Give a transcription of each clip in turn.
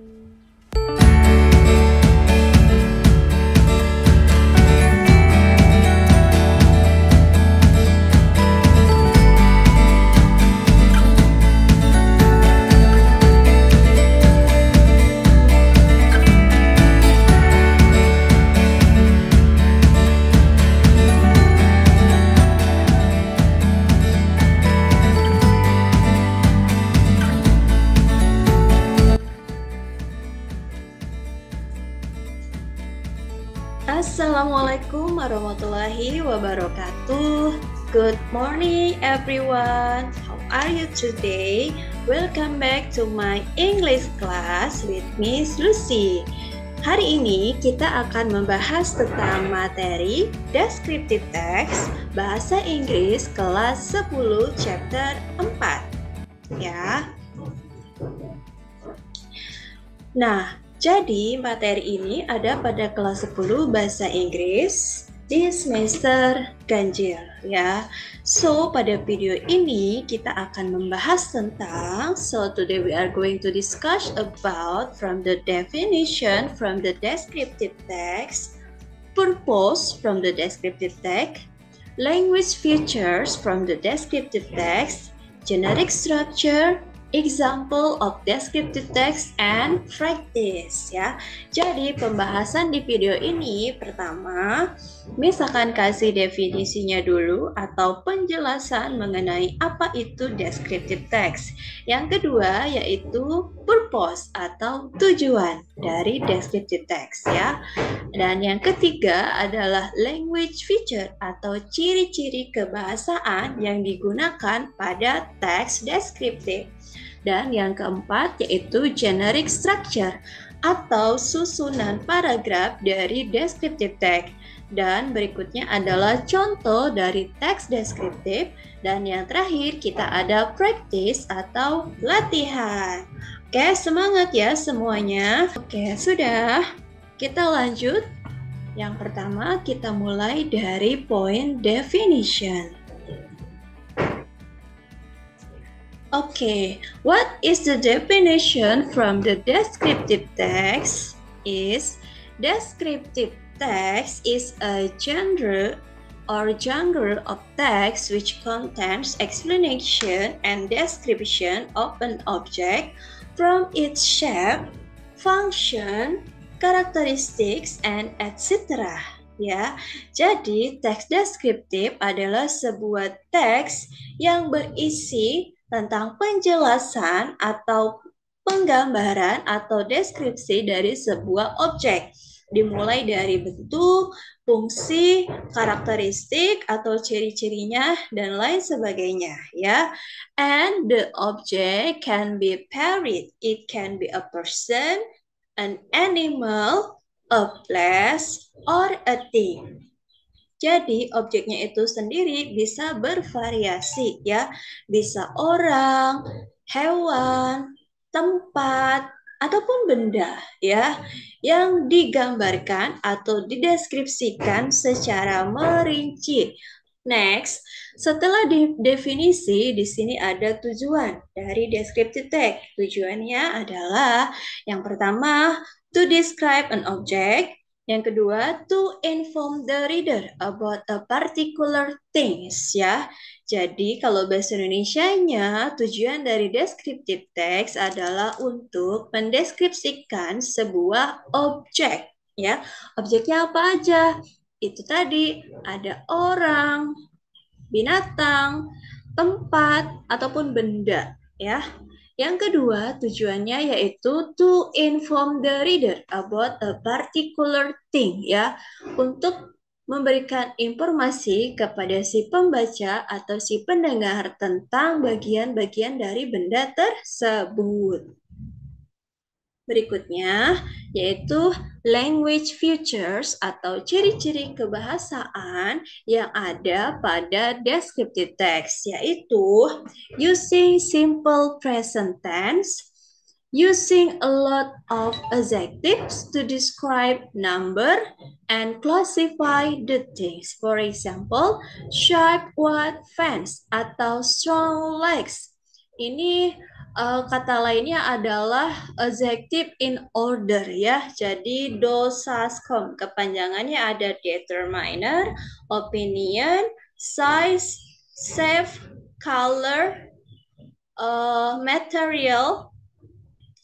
you Good morning everyone. How are you today? Welcome back to my English class with Miss Lucy. Hari ini kita akan membahas tentang materi descriptive text bahasa Inggris kelas 10 chapter 4. Ya. Nah, jadi materi ini ada pada kelas 10 bahasa Inggris di semester ganjil ya. So, pada video ini kita akan membahas tentang so today we are going to discuss about from the definition from the descriptive text, purpose from the descriptive text, language features from the descriptive text, generic structure example of descriptive text and practice ya. Jadi pembahasan di video ini pertama, misalkan kasih definisinya dulu atau penjelasan mengenai apa itu descriptive text. Yang kedua yaitu purpose atau tujuan dari descriptive text ya. Dan yang ketiga adalah language feature atau ciri-ciri kebahasaan yang digunakan pada teks descriptive. Dan yang keempat yaitu generic structure atau susunan paragraf dari descriptive text. Dan berikutnya adalah contoh dari teks deskriptif. Dan yang terakhir kita ada practice atau latihan. Oke, semangat ya semuanya. Oke, sudah. Kita lanjut. Yang pertama kita mulai dari point definition. Okay, what is the definition from the descriptive text? Is descriptive text is a genre or genre of text which contains explanation and description of an object from its shape, function, characteristics, and etc. Ya, jadi teks deskriptif adalah sebuah teks yang berisi tentang penjelasan atau penggambaran atau deskripsi dari sebuah objek, dimulai dari bentuk, fungsi, karakteristik atau ciri-cirinya dan lain sebagainya ya. And the object can be parrot, It can be a person, an animal, a place, or a thing. Jadi objeknya itu sendiri bisa bervariasi ya, bisa orang, hewan, tempat, ataupun benda ya yang digambarkan atau dideskripsikan secara merinci. Next, setelah di definisi di sini ada tujuan dari descriptive tag. Tujuannya adalah yang pertama to describe an object yang kedua, to inform the reader about a particular things ya. Jadi kalau bahasa Indonesia-nya tujuan dari descriptive text adalah untuk mendeskripsikan sebuah objek ya. Objeknya apa aja? Itu tadi ada orang, binatang, tempat ataupun benda ya. Yang kedua, tujuannya yaitu to inform the reader about a particular thing ya, untuk memberikan informasi kepada si pembaca atau si pendengar tentang bagian-bagian dari benda tersebut berikutnya, yaitu language features atau ciri-ciri kebahasaan yang ada pada descriptive text, yaitu using simple present tense, using a lot of adjectives to describe number and classify the things. For example, sharp white fence atau strong legs. Ini uh, kata lainnya adalah adjective in order ya. Jadi hmm. dosascom kepanjangannya ada determiner, opinion, size, shape, color, uh, material,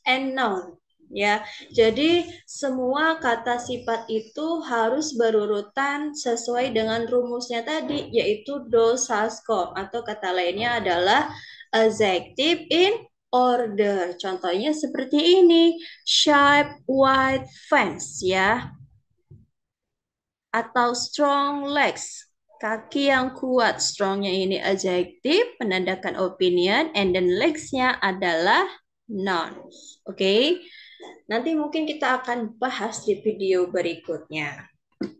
and noun ya. Jadi semua kata sifat itu harus berurutan sesuai dengan rumusnya tadi yaitu dosascom atau kata lainnya adalah adjective in order. Contohnya seperti ini, sharp white fence ya. Atau strong legs, kaki yang kuat. Strongnya ini adjective, menandakan opinion, and then legsnya adalah noun Oke, okay? nanti mungkin kita akan bahas di video berikutnya.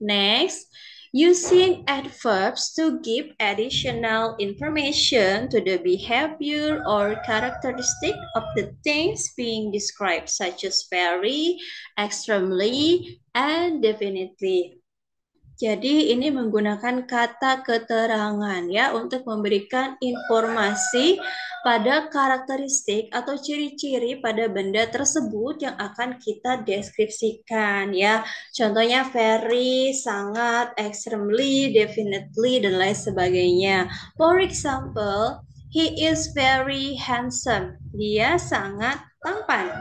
Next, using adverbs to give additional information to the behavior or characteristic of the things being described, such as very, extremely, and definitely. Jadi ini menggunakan kata keterangan ya untuk memberikan informasi pada karakteristik atau ciri-ciri pada benda tersebut yang akan kita deskripsikan ya. Contohnya very, sangat, extremely, definitely dan lain sebagainya. For example, he is very handsome. Dia sangat tampan.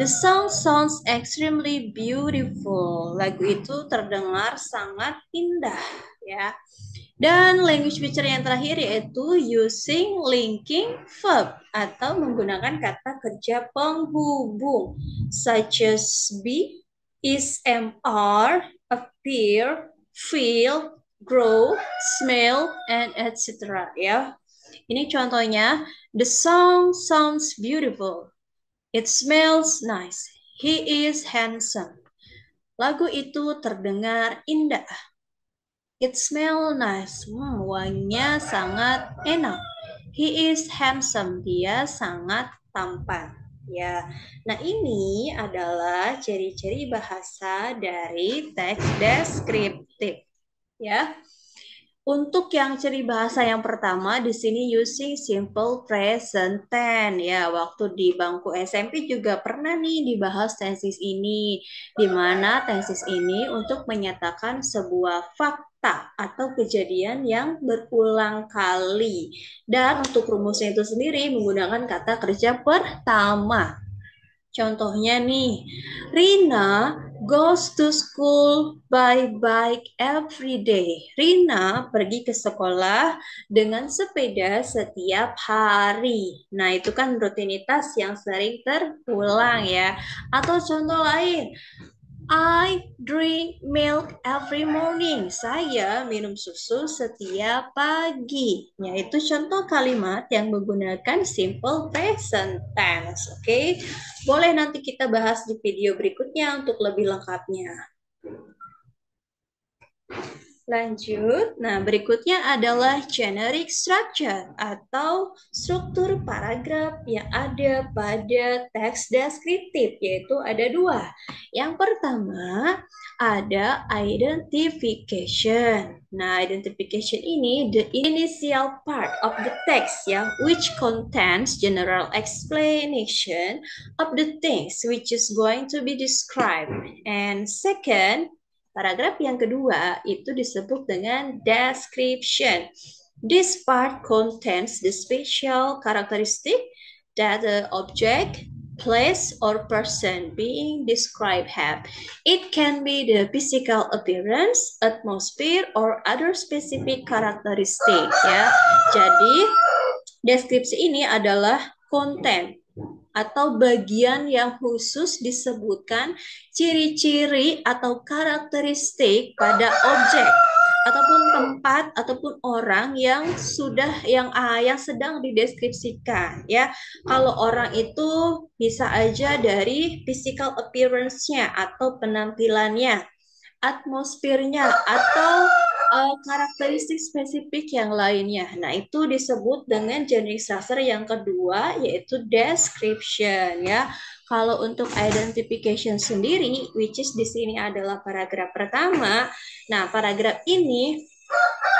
The song sounds extremely beautiful. Lagu itu terdengar sangat indah, ya. Dan language feature yang terakhir yaitu using linking verb atau menggunakan kata kerja penghubung such as be, is, am, are, appear, feel, grow, smell, and etc. Ya, ini contohnya the song sounds beautiful. It smells nice. He is handsome. Lagu itu terdengar indah. It smells nice. Hmm, wanginya sangat enak. He is handsome. Dia sangat tampan. Ya. Nah, ini adalah ciri-ciri bahasa dari teks deskriptif. Ya. Untuk yang ciri bahasa yang pertama di sini using simple present tense ya. Waktu di bangku SMP juga pernah nih dibahas tenses ini, di mana tenses ini untuk menyatakan sebuah fakta atau kejadian yang berulang kali. Dan untuk rumusnya itu sendiri menggunakan kata kerja pertama. Contohnya nih, Rina goes to school by bike every day. Rina pergi ke sekolah dengan sepeda setiap hari. Nah, itu kan rutinitas yang sering terulang ya. Atau contoh lain, I drink milk every morning. Saya minum susu setiap pagi. Yaitu contoh kalimat yang menggunakan simple present tense. Oke, okay? boleh nanti kita bahas di video berikutnya untuk lebih lengkapnya. Lanjut, nah berikutnya adalah generic structure atau struktur paragraf yang ada pada teks deskriptif, yaitu ada dua. Yang pertama ada identification. Nah, identification ini the initial part of the text ya, which contains general explanation of the things which is going to be described. And second, Paragraf yang kedua itu disebut dengan description. This part contains the special characteristic that the object, place, or person being described have. It can be the physical appearance, atmosphere, or other specific characteristic. Ya. Jadi, deskripsi ini adalah konten atau bagian yang khusus disebutkan ciri-ciri atau karakteristik pada objek ataupun tempat ataupun orang yang sudah yang uh, yang sedang dideskripsikan ya. Kalau orang itu bisa aja dari physical appearance-nya atau penampilannya, atmosfernya atau uh, karakteristik spesifik yang lainnya. Nah, itu disebut dengan generic structure yang kedua yaitu description ya. Kalau untuk identification sendiri, which is di sini adalah paragraf pertama. Nah, paragraf ini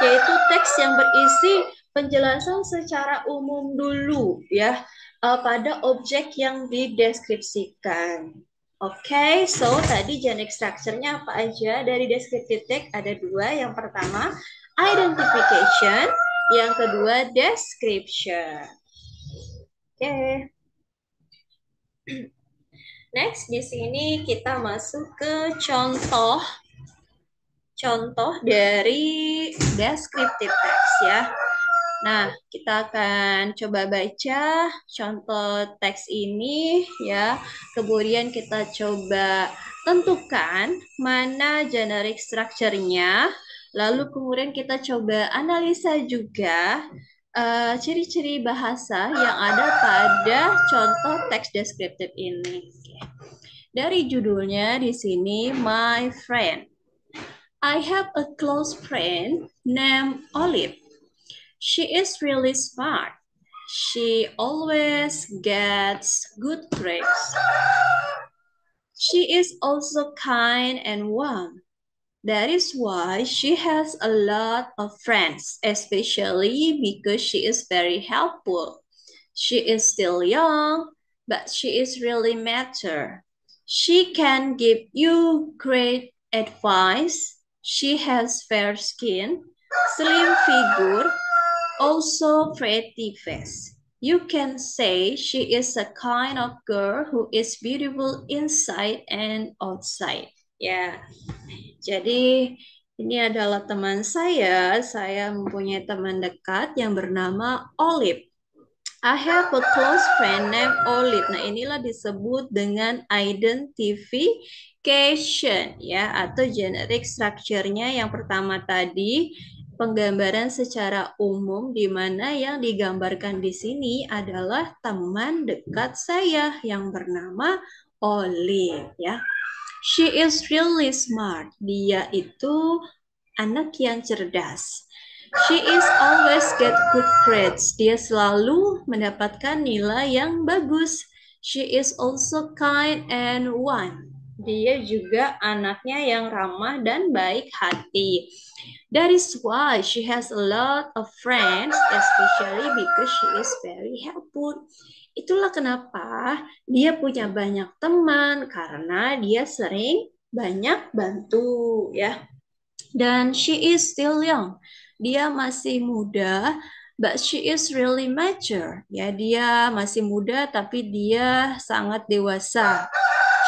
yaitu teks yang berisi penjelasan secara umum dulu ya uh, pada objek yang dideskripsikan okay, so tadi genetic structure-nya apa aja? Dari descriptive tag ada dua. Yang pertama, identification. Yang kedua, description. Oke. Okay. Next, di sini kita masuk ke contoh contoh dari descriptive text ya. Nah, kita akan coba baca contoh teks ini ya. Kemudian kita coba tentukan mana generic structure-nya. Lalu kemudian kita coba analisa juga eh, ciri-ciri uh, bahasa yang ada pada contoh teks deskriptif ini. Dari judulnya di sini My Friend. I have a close friend named Olive. She is really smart. She always gets good grades. She is also kind and warm. That is why she has a lot of friends, especially because she is very helpful. She is still young, but she is really mature. She can give you great advice. She has fair skin, slim figure, also pretty face. You can say she is a kind of girl who is beautiful inside and outside. Ya, yeah. jadi ini adalah teman saya. Saya mempunyai teman dekat yang bernama Olive. I have a close friend named Olive. Nah, inilah disebut dengan identification ya atau generic structure-nya yang pertama tadi penggambaran secara umum di mana yang digambarkan di sini adalah teman dekat saya yang bernama Olive ya. She is really smart. Dia itu anak yang cerdas. She is always get good grades. Dia selalu mendapatkan nilai yang bagus. She is also kind and one dia juga anaknya yang ramah dan baik hati. That is why she has a lot of friends, especially because she is very helpful. Itulah kenapa dia punya banyak teman karena dia sering banyak bantu ya. Dan she is still young. Dia masih muda but she is really mature. Ya, dia masih muda tapi dia sangat dewasa.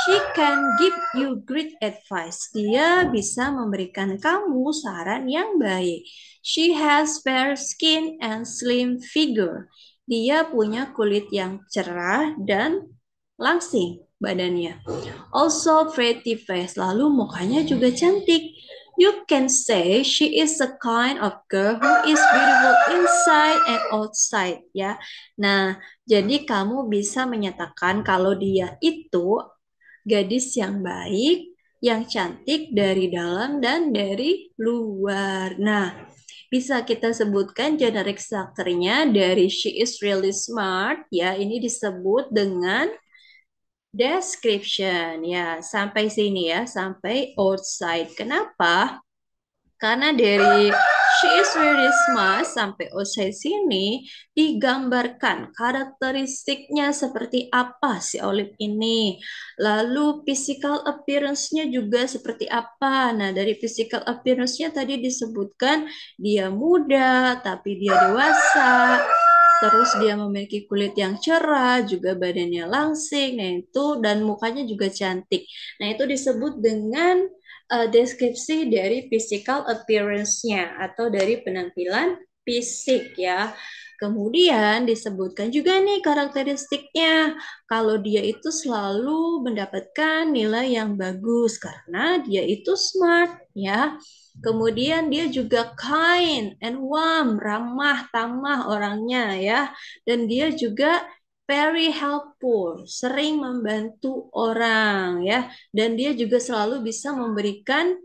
She can give you great advice. Dia bisa memberikan kamu saran yang baik. She has fair skin and slim figure. Dia punya kulit yang cerah dan langsing badannya. Also pretty face. Lalu mukanya juga cantik. You can say she is a kind of girl who is beautiful inside and outside ya. Nah, jadi kamu bisa menyatakan kalau dia itu gadis yang baik, yang cantik dari dalam dan dari luar. Nah, bisa kita sebutkan genre sakernya dari she is really smart ya ini disebut dengan description ya sampai sini ya sampai outside. Kenapa? Karena dari She is very smart sampai usai sini digambarkan karakteristiknya seperti apa si Olive ini. Lalu physical appearance-nya juga seperti apa. Nah, dari physical appearance-nya tadi disebutkan dia muda tapi dia dewasa. Terus dia memiliki kulit yang cerah, juga badannya langsing, nah itu dan mukanya juga cantik. Nah, itu disebut dengan uh, deskripsi dari physical appearance-nya atau dari penampilan fisik ya. Kemudian disebutkan juga nih karakteristiknya. Kalau dia itu selalu mendapatkan nilai yang bagus karena dia itu smart ya. Kemudian dia juga kind and warm, ramah, tamah orangnya ya. Dan dia juga very helpful, sering membantu orang ya dan dia juga selalu bisa memberikan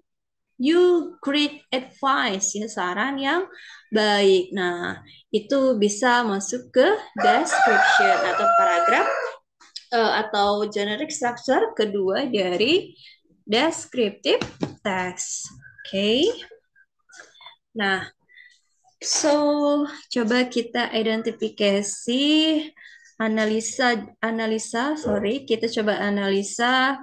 you great advice ya saran yang baik. Nah, itu bisa masuk ke description atau paragraf uh, atau generic structure kedua dari descriptive text. Oke. Okay. Nah, so coba kita identifikasi analisa analisa sorry kita coba analisa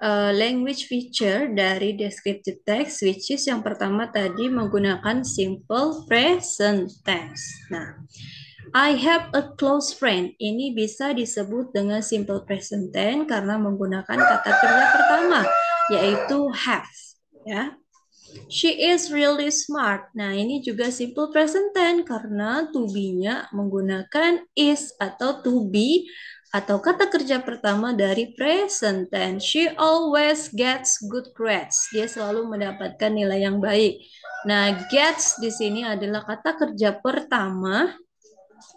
uh, language feature dari descriptive text which is yang pertama tadi menggunakan simple present tense. Nah, I have a close friend. Ini bisa disebut dengan simple present tense karena menggunakan kata kerja pertama yaitu have ya. She is really smart. Nah, ini juga simple present tense karena to be-nya menggunakan is atau to be atau kata kerja pertama dari present tense. She always gets good grades. Dia selalu mendapatkan nilai yang baik. Nah, gets di sini adalah kata kerja pertama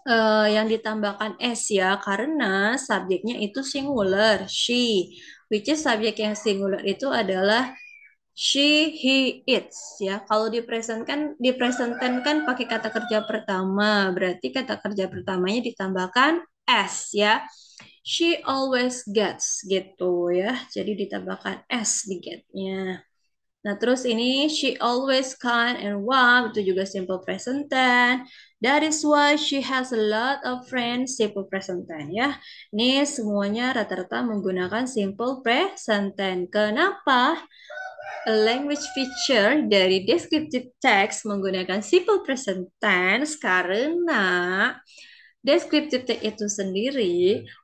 uh, yang ditambahkan s ya karena subjeknya itu singular she, which is subjek yang singular itu adalah she, he, its ya. Kalau dipresentkan dipresentkan pakai kata kerja pertama, berarti kata kerja pertamanya ditambahkan s ya. She always gets gitu ya. Jadi ditambahkan s di getnya. Nah, terus ini she always kind and warm itu juga simple present tense. That is why she has a lot of friends simple present tense ya. Ini semuanya rata-rata menggunakan simple present tense. Kenapa? A language feature dari descriptive text menggunakan simple present tense karena descriptive text itu sendiri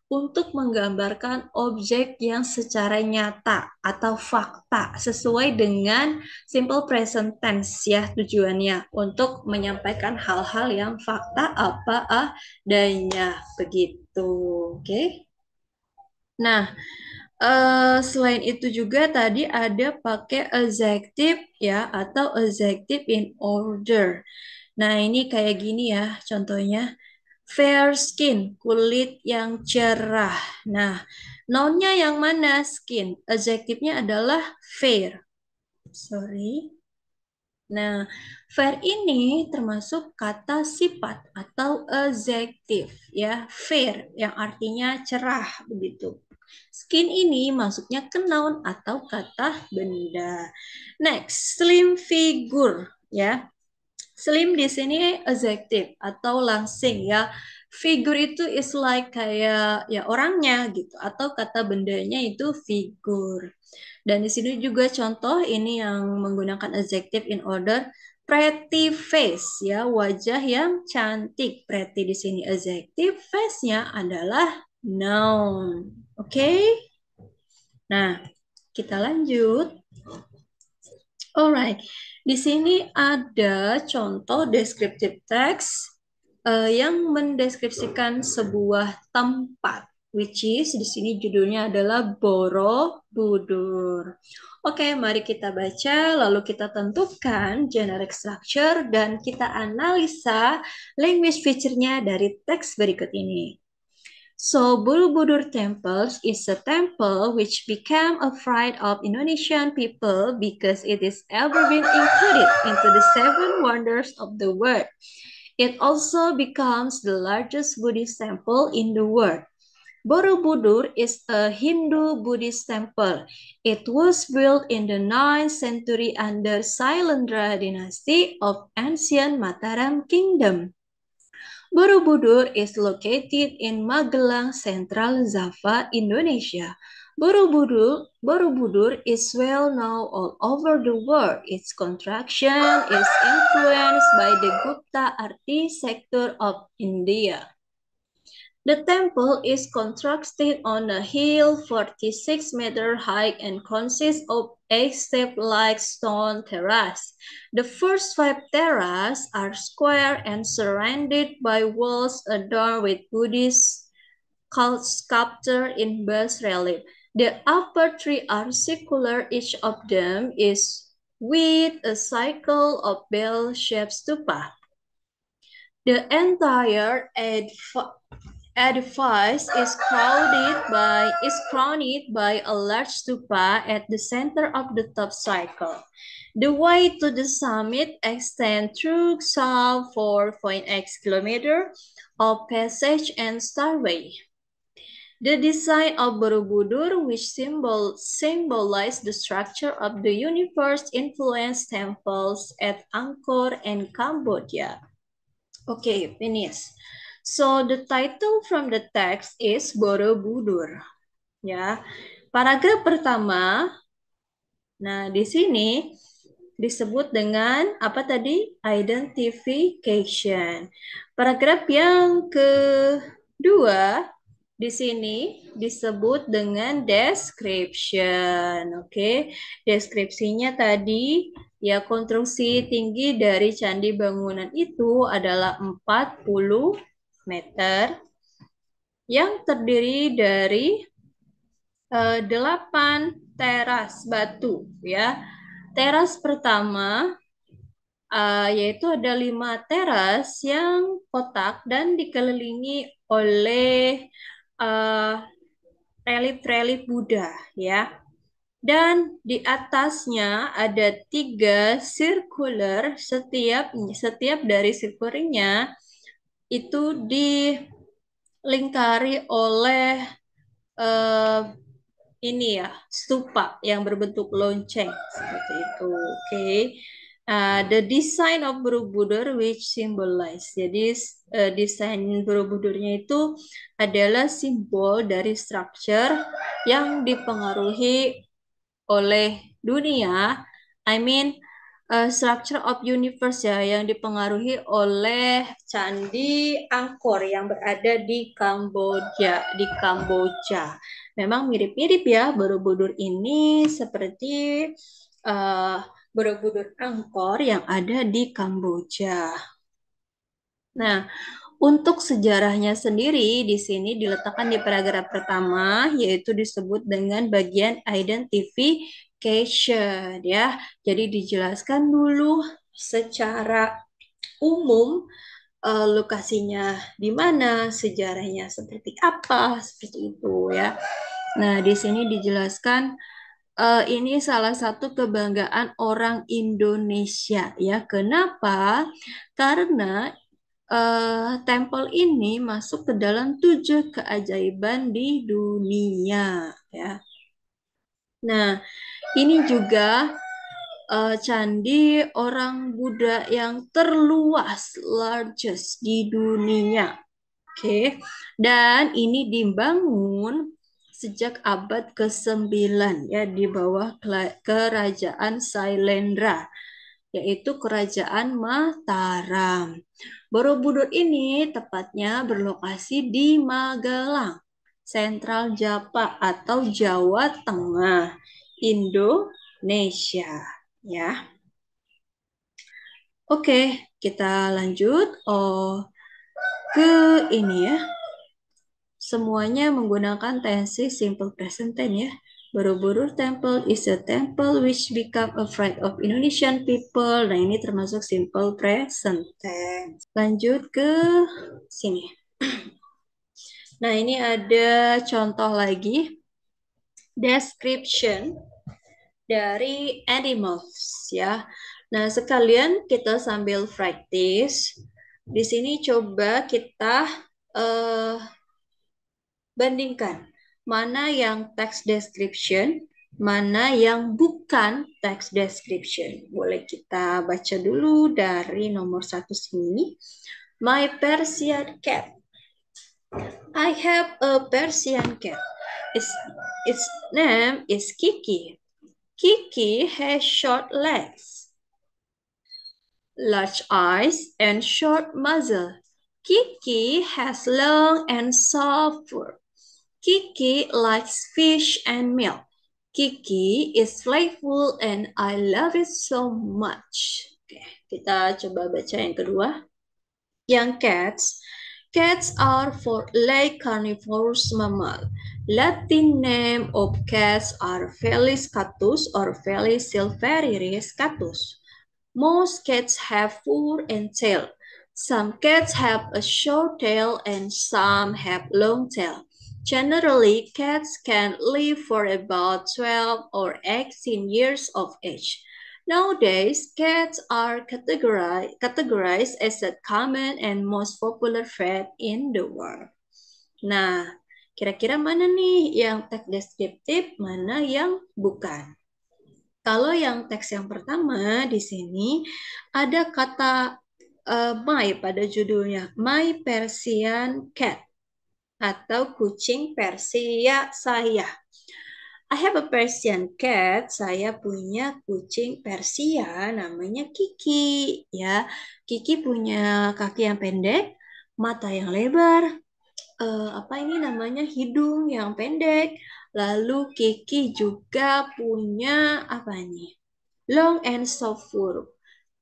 untuk menggambarkan objek yang secara nyata atau fakta sesuai dengan simple present tense ya tujuannya untuk menyampaikan hal-hal yang fakta apa adanya begitu oke okay? nah Eh, selain itu juga tadi ada pakai adjective ya atau adjective in order. Nah ini kayak gini ya contohnya fair skin kulit yang cerah. Nah nounnya yang mana skin? adjective-nya adalah fair. Sorry. Nah, fair ini termasuk kata sifat atau adjective ya, fair yang artinya cerah begitu. Skin ini masuknya ke noun atau kata benda. Next, slim figure ya. Slim di sini adjective atau langsing ya. Figure itu is like kayak ya orangnya gitu atau kata bendanya itu figure. Dan di sini juga contoh ini yang menggunakan adjective in order pretty face ya wajah yang cantik pretty di sini adjective face-nya adalah noun. Oke? Okay? Nah, kita lanjut. Alright, di sini ada contoh descriptive text uh, yang mendeskripsikan sebuah tempat, which is di sini judulnya adalah Borobudur. Oke, okay, mari kita baca, lalu kita tentukan generic structure dan kita analisa language feature-nya dari teks berikut ini. So Borobudur Temple is a temple which became a pride of Indonesian people because it is ever been included into the seven wonders of the world. It also becomes the largest Buddhist temple in the world. Borobudur is a Hindu Buddhist temple. It was built in the 9th century under Sailendra dynasty of ancient Mataram kingdom. Borobudur is located in Magelang Central, Java, Indonesia. Borobudur, Borobudur is well known all over the world. Its construction is influenced by the Gupta sector of India. The temple is constructed on a hill 46 meter high and consists of a step-like stone terrace. The first five terraces are square and surrounded by walls adorned with Buddhist sculpture in bas relief. The upper three are circular, each of them is with a cycle of bell-shaped stupa. The entire edifice is crowded by is crowned by a large stupa at the center of the top cycle. The way to the summit extends through some 4.x km of passage and stairway. The design of Borobudur, which symbol, symbolized the structure of the universe, influenced temples at Angkor and Cambodia. Okay, finish. So the title from the text is Borobudur. Ya. Paragraf pertama. Nah, di sini disebut dengan apa tadi? Identification. Paragraf yang kedua di sini disebut dengan description. Oke, okay? deskripsinya tadi ya konstruksi tinggi dari candi bangunan itu adalah 40 meter yang terdiri dari uh, eh, 8 teras batu ya. Teras pertama uh, yaitu ada lima teras yang kotak dan dikelilingi oleh uh, eh, relief-relief Buddha ya. Dan di atasnya ada tiga circular setiap setiap dari circularnya itu dilingkari oleh uh, ini ya stupa yang berbentuk lonceng seperti itu. Oke. Okay. Uh, eh, the design of Borobudur which symbolize. Jadi uh, desain Borobudurnya itu adalah simbol dari structure yang dipengaruhi oleh dunia. I mean uh, structure of universe ya yang dipengaruhi oleh candi Angkor yang berada di Kamboja di Kamboja. Memang mirip-mirip ya Borobudur ini seperti uh, Borobudur Angkor yang ada di Kamboja. Nah, untuk sejarahnya sendiri di sini diletakkan di paragraf pertama yaitu disebut dengan bagian identity education ya. Jadi dijelaskan dulu secara umum uh, lokasinya di mana, sejarahnya seperti apa, seperti itu ya. Nah, di sini dijelaskan uh, ini salah satu kebanggaan orang Indonesia ya. Kenapa? Karena uh, tempel ini masuk ke dalam tujuh keajaiban di dunia ya. Nah, ini juga uh, candi orang Buddha yang terluas, largest di dunia. Oke, okay. dan ini dibangun sejak abad ke-9 ya di bawah kerajaan Sailendra yaitu kerajaan Mataram. Borobudur ini tepatnya berlokasi di Magelang Sentral Java atau Jawa Tengah, Indonesia, ya. Oke, kita lanjut oh, ke ini ya. Semuanya menggunakan tensi simple present tense ya. Borobudur Temple is a temple which become a friend of Indonesian people. Nah, ini termasuk simple present tense. Lanjut ke sini. Nah, ini ada contoh lagi. Description dari animals ya. Nah, sekalian kita sambil practice Di sini coba kita uh, bandingkan mana yang text description, mana yang bukan text description. Boleh kita baca dulu dari nomor satu sini. My Persian cat I have a Persian cat. Its, its name is Kiki. Kiki has short legs, large eyes, and short muzzle. Kiki has long and soft fur. Kiki likes fish and milk. Kiki is playful and I love it so much. okay, kita coba baca yang kedua. Young cats Cats are for like carnivorous mammal. Latin name of cats are Felis catus or Felis silvariris catus. Most cats have fur and tail. Some cats have a short tail and some have long tail. Generally, cats can live for about 12 or 18 years of age. Nowadays, cats are categorized, categorized as the common and most popular pet in the world. Nah, kira-kira mana nih yang teks deskriptif, mana yang bukan? Kalau yang teks yang pertama di sini ada kata uh, my pada judulnya, my Persian cat atau kucing Persia saya. I have a Persian cat. Saya punya kucing Persia namanya Kiki ya. Kiki punya kaki yang pendek, mata yang lebar, uh, apa ini namanya hidung yang pendek. Lalu Kiki juga punya apa nih? Long and soft fur.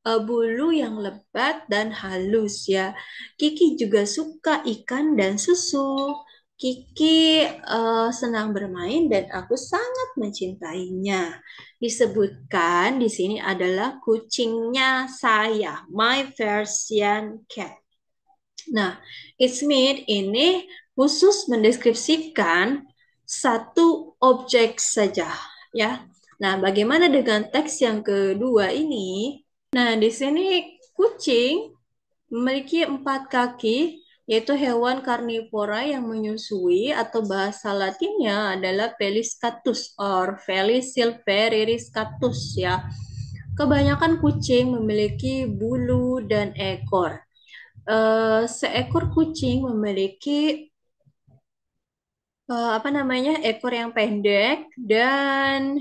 bulu yang lebat dan halus ya. Kiki juga suka ikan dan susu. Kiki uh, senang bermain dan aku sangat mencintainya. Disebutkan di sini adalah kucingnya saya, my Persian cat. Nah, it's ini khusus mendeskripsikan satu objek saja, ya. Nah, bagaimana dengan teks yang kedua ini? Nah, di sini kucing memiliki empat kaki yaitu hewan karnivora yang menyusui atau bahasa latinnya adalah Feliscatus or Felis silveriris catus ya. Kebanyakan kucing memiliki bulu dan ekor. Uh, seekor kucing memiliki uh, apa namanya ekor yang pendek dan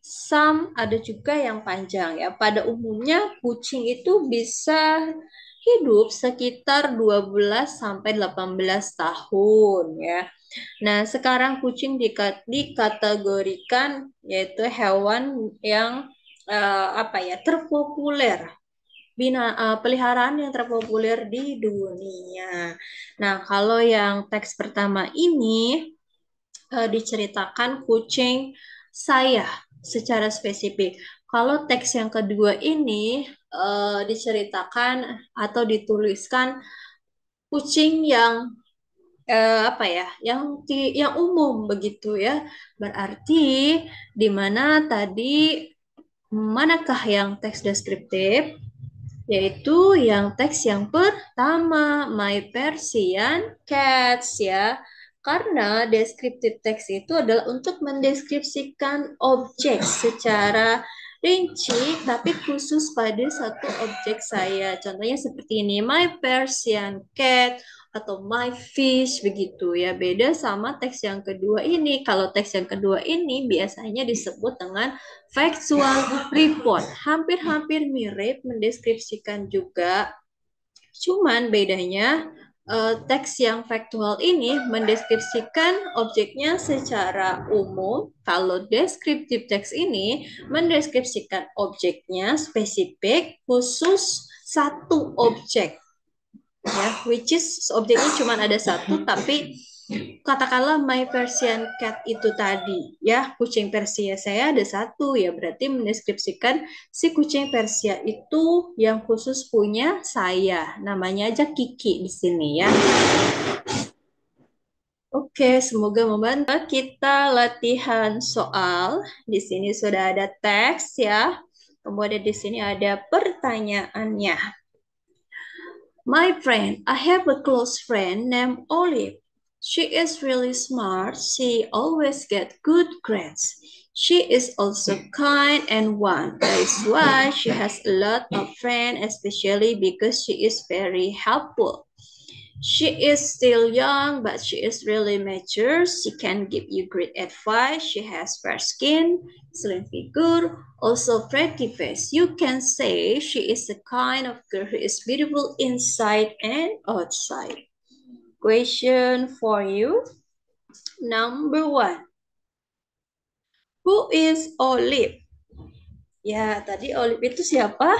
sam ada juga yang panjang ya. Pada umumnya kucing itu bisa hidup sekitar 12 sampai 18 tahun ya. Nah, sekarang kucing dikategorikan yaitu hewan yang uh, apa ya, terpopuler. Bina, uh, peliharaan yang terpopuler di dunia. Nah, kalau yang teks pertama ini uh, diceritakan kucing saya secara spesifik. Kalau teks yang kedua ini uh, diceritakan atau dituliskan kucing yang eh, apa ya yang di, yang umum begitu ya berarti di mana tadi manakah yang teks deskriptif yaitu yang teks yang pertama my Persian cats ya karena deskriptif teks itu adalah untuk mendeskripsikan objek secara rinci tapi khusus pada satu objek saya. Contohnya seperti ini, my Persian cat atau my fish begitu ya. Beda sama teks yang kedua ini. Kalau teks yang kedua ini biasanya disebut dengan factual report. Hampir-hampir mirip mendeskripsikan juga. Cuman bedanya uh, teks yang faktual ini mendeskripsikan objeknya secara umum. Kalau deskriptif teks ini mendeskripsikan objeknya spesifik khusus satu objek. Ya, which is objeknya cuma ada satu tapi katakanlah my Persian cat itu tadi ya kucing Persia saya ada satu ya berarti mendeskripsikan si kucing Persia itu yang khusus punya saya namanya aja Kiki di sini ya Oke semoga membantu kita latihan soal di sini sudah ada teks ya kemudian di sini ada pertanyaannya My friend, I have a close friend named Olive. She is really smart. She always get good grades. She is also hmm. kind and warm. That is why she has a lot of friends, especially because she is very helpful. She is still young, but she is really mature. She can give you great advice. She has fair skin, slim figure, also pretty face. You can say she is the kind of girl who is beautiful inside and outside. question for you. Number one. Who is Olive? Ya, tadi Olive itu siapa?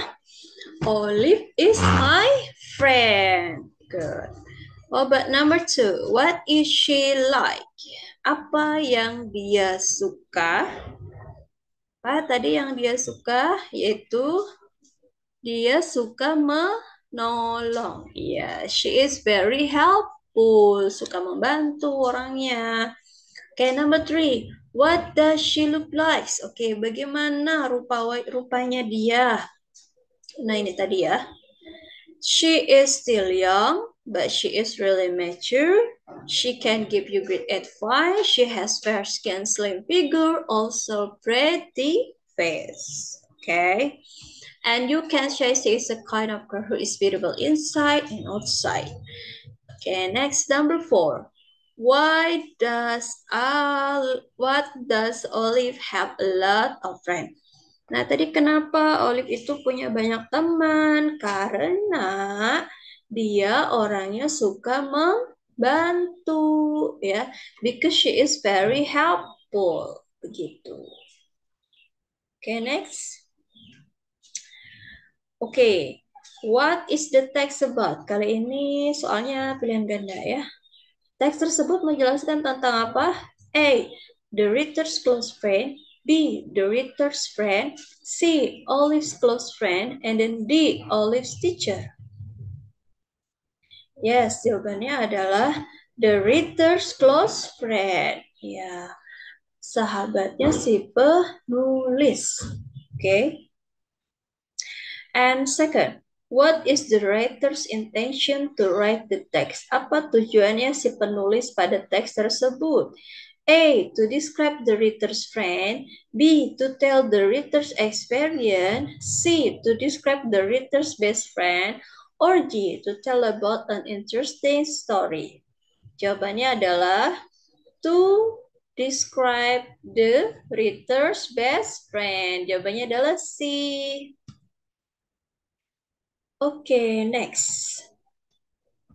Olive is my friend. Good. Oh, but number two. What is she like? Apa yang dia suka? Apa tadi yang dia suka? Yaitu dia suka menolong. Ya, yeah, she is very help helpful, suka membantu orangnya. Okay, number three, what does she look like? Oke, okay, bagaimana rupa rupanya dia? Nah, ini tadi ya. She is still young, but she is really mature. She can give you great advice. She has fair skin, slim figure, also pretty face. Okay. And you can say she is a kind of girl who is beautiful inside and outside. Okay, next number four. Why does Al what does Olive have a lot of friends? Nah, tadi kenapa Olive itu punya banyak teman? Karena dia orangnya suka membantu ya, because she is very helpful begitu. Oke, okay, next. Oke, okay. What is the text about? Kali ini soalnya pilihan ganda ya. Teks tersebut menjelaskan tentang apa? A. The reader's close friend. B. The reader's friend. C. Olive's close friend. And then D. Olive's teacher. Yes, jawabannya adalah the reader's close friend. Ya, sahabatnya si penulis. Oke. Okay. And second, What is the writer's intention to write the text? Apa tujuannya si penulis pada teks tersebut? A. To describe the reader's friend. B. To tell the reader's experience. C. To describe the reader's best friend. Or D. To tell about an interesting story. Jawabannya adalah to describe the reader's best friend. Jawabannya adalah C. Okay, next.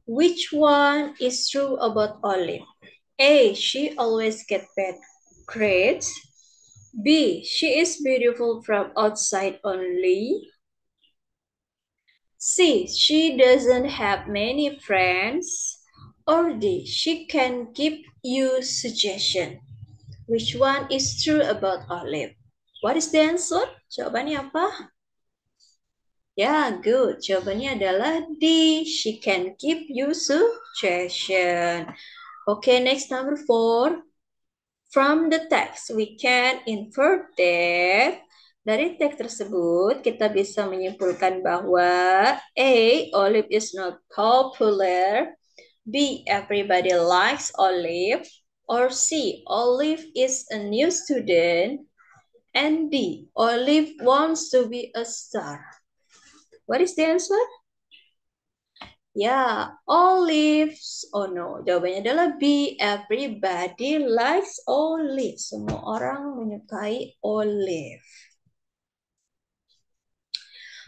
Which one is true about Olive? A. She always get bad grades. B. She is beautiful from outside only. C. She doesn't have many friends. Or D. She can give you suggestion. Which one is true about Olive? What is the answer? Jawabannya apa? Ya, yeah, good. Jawabannya adalah D. She can keep you suggestion. Okay, next number four. From the text, we can infer that dari teks tersebut kita bisa menyimpulkan bahwa A. Olive is not popular. B. Everybody likes Olive. Or C. Olive is a new student. And D. Olive wants to be a star. What is the answer? Ya, yeah, olives. Oh no, jawabannya adalah B. Everybody likes olives. Semua orang menyukai olive.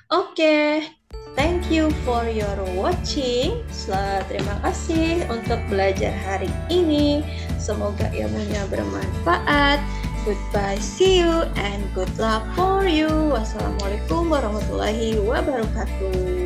Oke, okay. thank you for your watching. Selamat terima kasih untuk belajar hari ini. Semoga ilmunya bermanfaat. Goodbye, see you, and good luck for you. Wassalamualaikum warahmatullahi wabarakatuh.